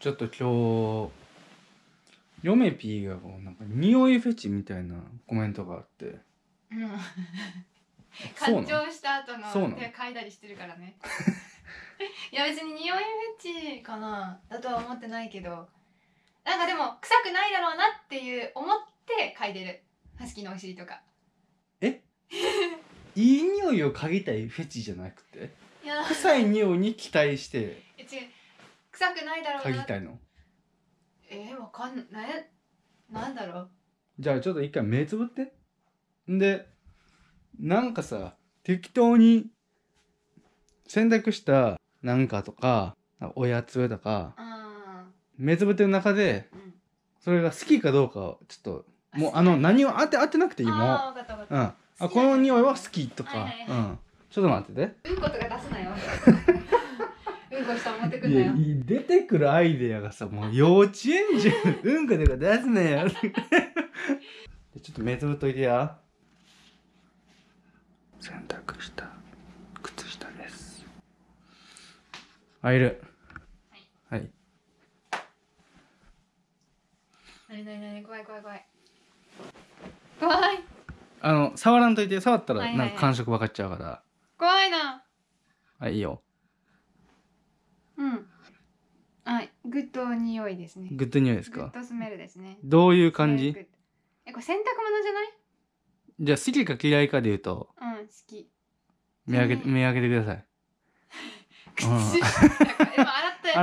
ちょっと今日ヨメピーがこうなんか匂いフェチみたいなコメントがあってうんそう 感情した後の手を嗅いだりしてるからね いや別に匂いフェチかなだとは思ってないけどなんかでも臭くないだろうなっていう思って嗅いでるハスキーのお尻とかえ いい匂いを嗅ぎたいフェチじゃなくていや臭い匂いに期待してえ違う臭くないだろう嗅ぎたいのえー、わかんないなんだろうじゃあちょっと一回目つぶってんでなんかさ適当に選択したなんかとかおやつとか目つぶってる中でうんそれが好きかどうかをちょっともうあの何を当て当てなくていいもんあうんあこの匂いは好きとか、はいはいはいうんちょっと待っててうんことが出すなよこした持ってくんなよ出てくるアイデアがさもう幼稚園児うんこでか出すなよ ちょっと目つぶっといてや洗濯した靴下ですあいるはい、はい、なになになに怖い怖い怖い怖いあの触らんといて触ったらなんか感触分かっちゃうから、はいはい、怖いなあいいよグッド匂いですね。グッド匂いですグッかドスメルですね。どういう感じえ、これ洗濯物じゃない。じゃあ好きか嫌いかで言うとうん、好き。目開けうん目開けてください 口、洗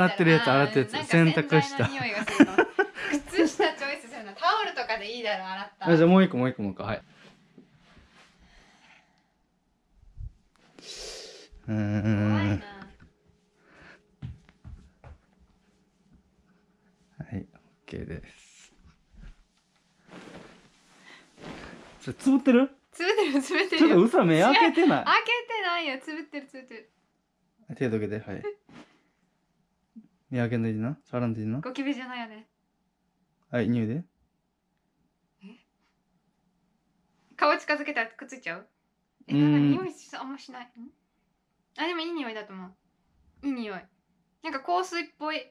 ってるやつ洗ってるやつ洗濯した匂いがする靴下チョイスするの。タオルとかでいいだろ、洗った。じゃあもう一個もう一個もう一個はいうーんつぶってるつぶってるつぶってるちょっと嘘目開けてない開けてないよつぶってるつぶってる手どけてはい 目開けないでな触らんでいいなゴキビじゃないよねはい匂いで顔近づけたらくっついちゃうえなんか匂いあんましないあでもいい匂いだと思ういい匂いなんか香水っぽい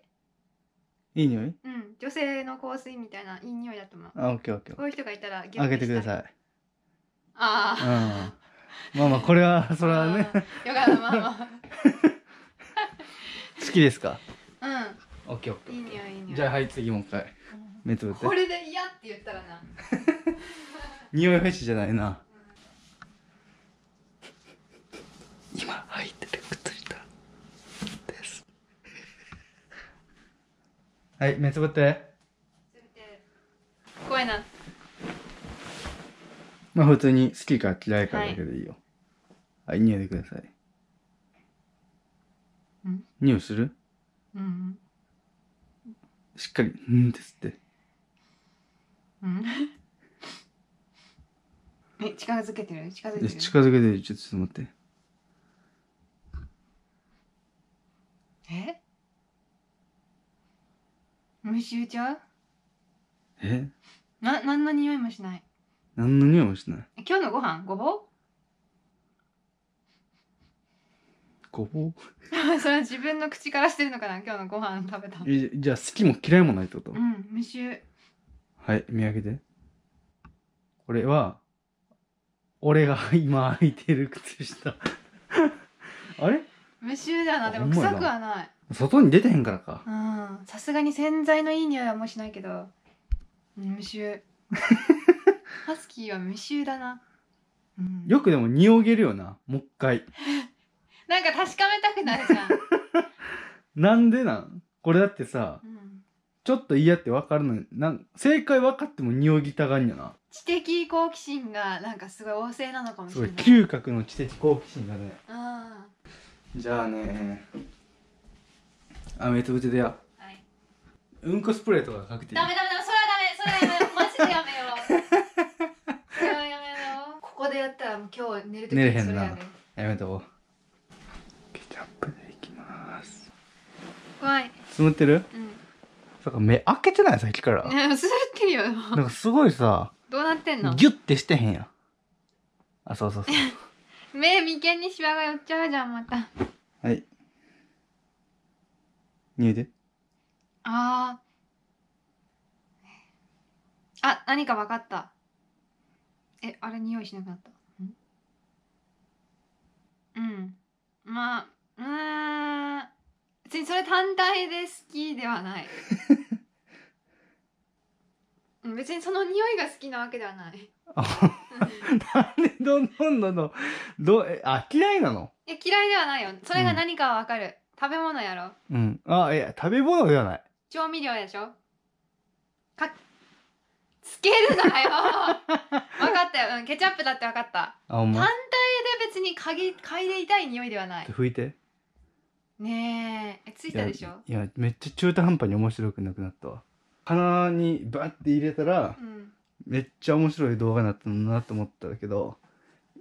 いい匂いうん女性の香水みたいないい匂いだと思うあオッケーオッケーこういう人がいたら開けてくださいああ、うん、まあまあこれは それはねよかったまあまあ 好きですかうんオッケーオッケーいい匂いいい匂いじゃあはい次もう一回、目つぶってこれで嫌って言ったらな 匂いフェチじゃないな、うん、今履いてる靴下ですはい目つぶってあ普通に好きか嫌いかだけでいいよ。はい、い、匂いでください。ん匂いするうん。しっかり、うんですって。うん。え、近づけてる近づいてる近づけて、る。ちょっと待って。え虫打ちゃうえな、何の匂いもしない。何の匂いもしない今日のご飯ごぼうごぼう それは自分の口からしてるのかな今日のご飯食べたえじゃあ好きも嫌いもないってことうん無臭はい見上げてこれは俺が今履いてる靴下 あれ無臭だなでも臭くはない外に出てへんからかうんさすがに洗剤のいい匂いはもうしないけど無臭ハスキーは無臭だな、うん、よくでも匂げるよなもう一回なんか確かめたくなるじゃん なんでなんこれだってさ、うん、ちょっと嫌って分かるのになん正解分かっても匂ぎたがんやな知的好奇心がなんかすごい旺盛なのかもしれない嗅覚の知的好奇心だねじゃあねアメとブチでや、うんこスプレーとかかけていいダメダメダメん今日寝ると寝れへんな、やね、やめとこうケチャップでいきます怖いつむってるうんだか目開けてないさっきからね つむってるよなんかすごいさどうなってんのギュッてしてへんやんあそうそうそう 目眉間にシワが寄っちゃうじゃんまたはい匂いであああ何か分かったえあれ匂いしなくなったうんまあうん別にそれ単体で好きではない うん別にその匂いが好きなわけではないあなんでどんどんどんどんどえあ嫌いなのや嫌いではないよそれが何かわかる、食べ物やろうんあいや食べ物ではない調味料でしょかつけるなよ分 かったよ、うん、ケチャップだって分かった単体で別に嗅ぎ嗅いで痛い匂いではない拭いてねえついたでしょいやめっちゃ中途半端に面白くなくなったわ鼻にバッて入れたら、うん、めっちゃ面白い動画になったんだなと思ったけど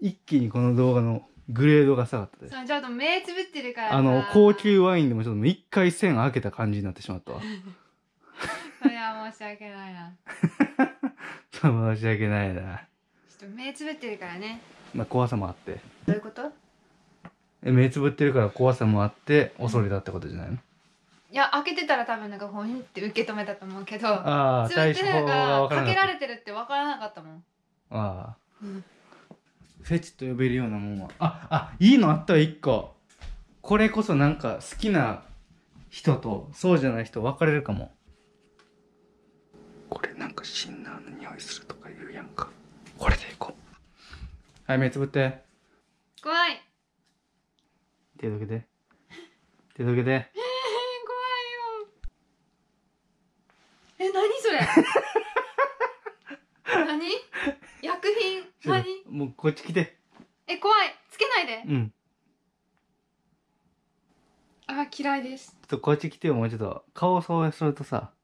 一気にこの動画のグレードが下がったでちょっと目つぶってるからあの高級ワインでもちょっと一回線開けた感じになってしまったわ それは申し訳ないな そう申し訳ないなちょっと目つぶってるからねまあ怖さもあってどういうことえ目つぶってるから怖さもあって恐れたってことじゃないの、いや開けてたら多分なんかほんって受け止めたと思うけどああつぶっ対てるがからかけられてるって分からなかったもん、ああフェチと呼べるようなもんはああいいのあったわ一個これこそなんか好きな人とそうじゃない人分かれるかもはい、目つぶって。怖い。手どけて。手どけて。えー、怖いよ。え、なにそれ 何薬品何もうこっち来て。え、怖い。つけないで。うん。あ、嫌いです。ちょっとこっち来てもうちょっと。顔をそうするとさ。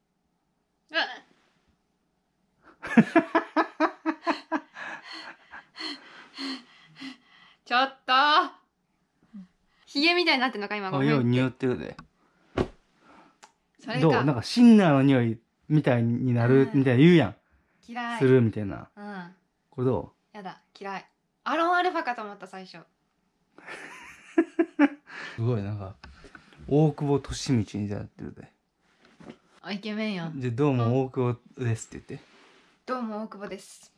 ヒゲみたいになってんのか今ごあめよう匂ってるでそれどうなんかシンナーの匂いみたいになるみたいな言うやん、嫌いするみたいなうんこれどやだ嫌いアロンアルファかと思った最初 すごいなんか大久保利通みたいになってるであイケメンやんじゃどうも大久保ですって言ってどうも大久保です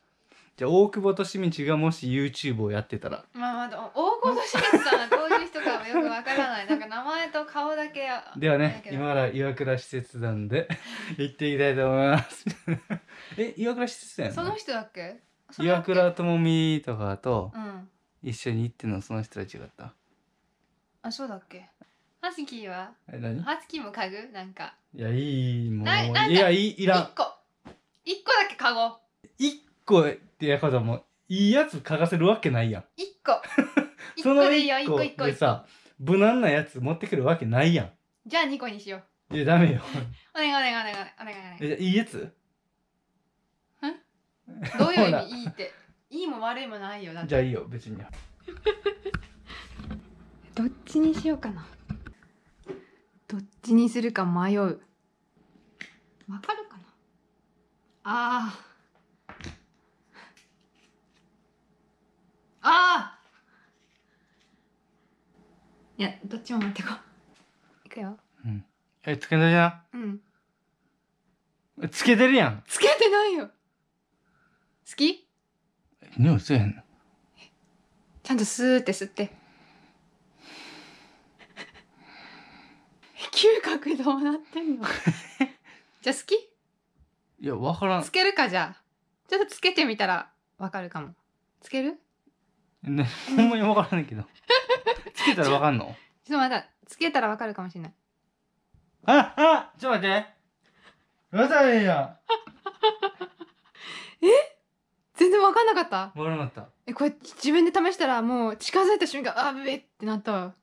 じゃあ大久保利通がもし YouTube をやってたらまあ、まあ、大久保利通さんはどういう人かもよくわからないなんか名前と顔だけではね今から岩倉使節団で 行っていきたいと思いますえ岩倉使節団その人だっけ岩倉智美とかと一緒に行ってのその人は違った、あそうだっけハスキーはえ何ハスキーも家具なんかいやいいもういやいいいらん1個1個だけ籠ゴ1個ってやこらもういいやつ嗅がせるわけないやん一個その でいいよ一個一個で個さ無難なやつ持ってくるわけないやんじゃあ2個にしよういやダメよ お願いお願いお願いお願いお願いえじゃいいやつどういう意味いいっていいも悪いもないよじゃあいいよ別に どっちにしようかなどっちにするか迷うわかるかなああああいやどっちも持ってこいくようんえつけたじゃうんんつけてるやんつけてないよ好き匂いせえへんちゃんとスーって吸って 嗅覚どうなってんの じゃあ好きいやわからんつけるかじゃあちょっとつけてみたらわかるかもつけるね、ほんまにわからないけど。つけたらわかんのちょっと待って、つけたらわかるかもしれない。あ、あ、ちょっと待って。わさびや。え全然分かんなかった分からなかった。え、これ自分で試したらもう近づいた瞬間、あ、べってなった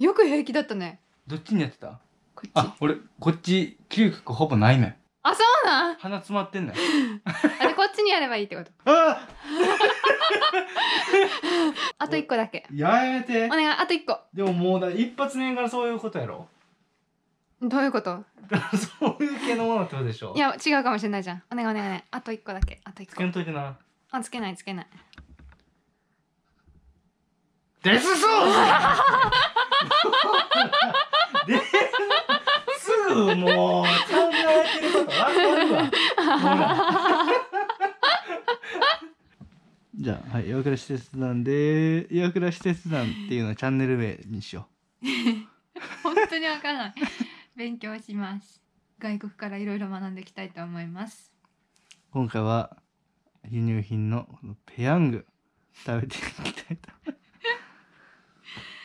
よく平気だったね。どっちにやってたこっち。あ、俺、こっち、嗅覚ほぼないねあ、そうなん鼻詰まってんね あれ、こっちにやればいいってこと。あ あと一個だけ。やめてお。願い、あと一個。でももうだ一発目からそういうことやろ。どういうこと そういう系のものってことでしょ。い、や、違うかもしれないじゃん。お願いお願いあと一個だけ。あと一つ個け。んといてな。あ、つけないつけない。デスソース。デ ス。すぐもう考えてることわかるわ。ほらじゃあ、はい、岩倉施設団で、岩倉施設団っていうのはチャンネル名にしよう。本当にわからない。勉強します。外国からいろいろ学んでいきたいと思います。今回は輸入品のペヤング食べていきたいと思います。